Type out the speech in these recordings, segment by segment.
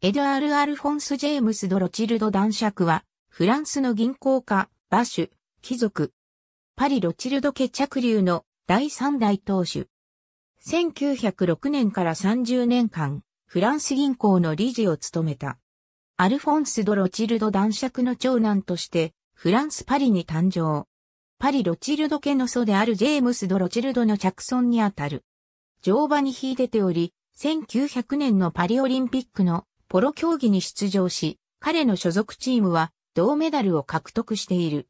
エドアール・アルフォンス・ジェームス・ド・ロチルド男爵は、フランスの銀行家、馬主、貴族。パリ・ロチルド家着流の第三代当主。1906年から30年間、フランス銀行の理事を務めた。アルフォンス・ド・ロチルド男爵の長男として、フランス・パリに誕生。パリ・ロチルド家の祖であるジェームス・ド・ロチルドの着村にあたる。乗馬にいてており、1900年のパリオリンピックのポロ競技に出場し、彼の所属チームは銅メダルを獲得している。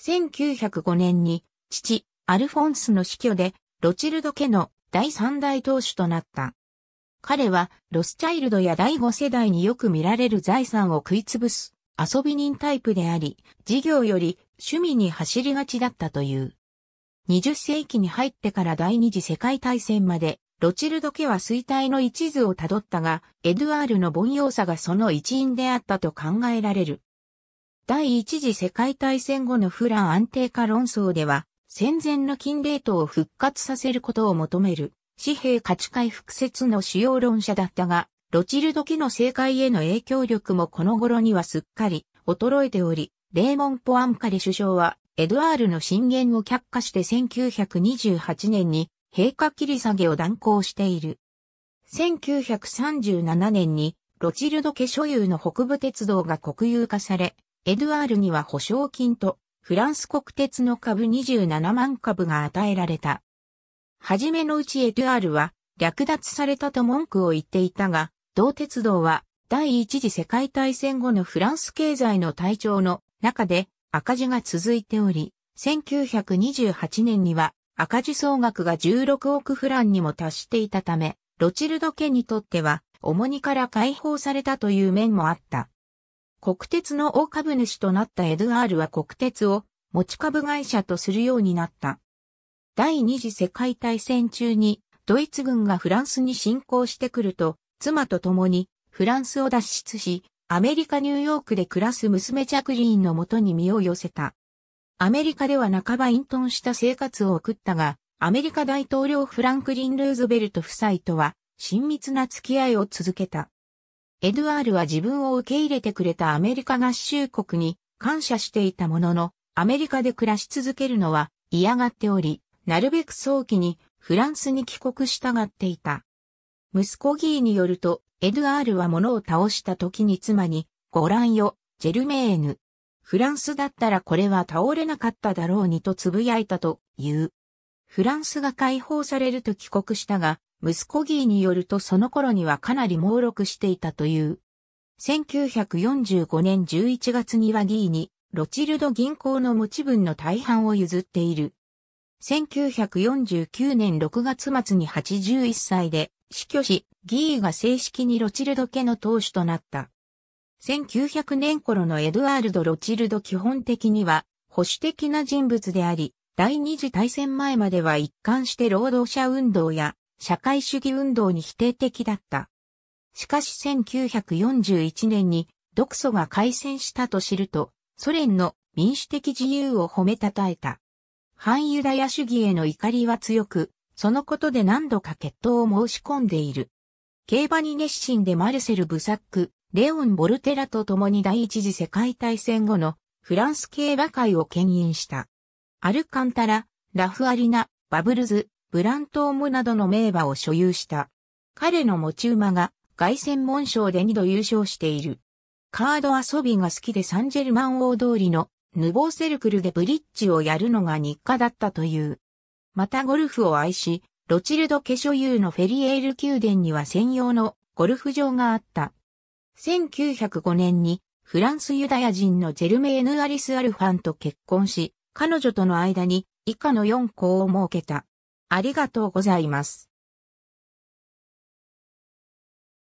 1905年に父、アルフォンスの死去で、ロチルド家の第三代当主となった。彼は、ロスチャイルドや第五世代によく見られる財産を食いつぶす遊び人タイプであり、事業より趣味に走りがちだったという。20世紀に入ってから第二次世界大戦までロチルド家は衰退の一途をたどったが、エドゥアールの凡庸さがその一因であったと考えられる。第一次世界大戦後のフラン安定化論争では、戦前の金レートを復活させることを求める、紙幣価値回復説の主要論者だったが、ロチルド家の政界への影響力もこの頃にはすっかり衰えており、レーモン・ポアンカリ首相は、エドアールの進言を却下して1928年に陛下切り下げを断行している。1937年にロチルド家所有の北部鉄道が国有化され、エドゥアールには保証金とフランス国鉄の株27万株が与えられた。はじめのうちエドゥアールは略奪されたと文句を言っていたが、同鉄道は第一次世界大戦後のフランス経済の体調の中で赤字が続いており、1928年には赤字総額が16億フランにも達していたため、ロチルド家にとっては、重荷から解放されたという面もあった。国鉄の大株主となったエドゥアールは国鉄を持ち株会社とするようになった。第二次世界大戦中にドイツ軍がフランスに侵攻してくると、妻と共にフランスを脱出し、アメリカ・ニューヨークで暮らす娘ジャクリーンのもとに身を寄せた。アメリカでは半ば隠遁した生活を送ったが、アメリカ大統領フランクリン・ルーズベルト夫妻とは親密な付き合いを続けた。エドゥアールは自分を受け入れてくれたアメリカ合衆国に感謝していたものの、アメリカで暮らし続けるのは嫌がっており、なるべく早期にフランスに帰国したがっていた。息子ギーによると、エドゥアールは物を倒した時に妻に、ご覧よ、ジェルメーヌ、フランスだったらこれは倒れなかっただろうにと呟いたという。フランスが解放されると帰国したが、息子ギーによるとその頃にはかなり猛録していたという。1945年11月にはギーに、ロチルド銀行の持ち分の大半を譲っている。1949年6月末に81歳で死去し、ギーが正式にロチルド家の当主となった。1900年頃のエドワールド・ロチルド基本的には保守的な人物であり、第二次大戦前までは一貫して労働者運動や社会主義運動に否定的だった。しかし1941年に独ソが開戦したと知ると、ソ連の民主的自由を褒めたたえた。反ユダヤ主義への怒りは強く、そのことで何度か決闘を申し込んでいる。競馬に熱心でマルセル・ブサック、レオン・ボルテラと共に第一次世界大戦後のフランス競馬解を牽引した。アルカンタラ、ラフアリナ、バブルズ、ブラントームなどの名馬を所有した。彼の持ち馬が凱旋門賞で2度優勝している。カード遊びが好きでサンジェルマン王通りのヌボーセルクルでブリッジをやるのが日課だったという。またゴルフを愛し、ロチルド家所有のフェリエール宮殿には専用のゴルフ場があった。1905年にフランスユダヤ人のジェルメーヌ・アリス・アルファンと結婚し、彼女との間に以下の4校を設けた。ありがとうございます。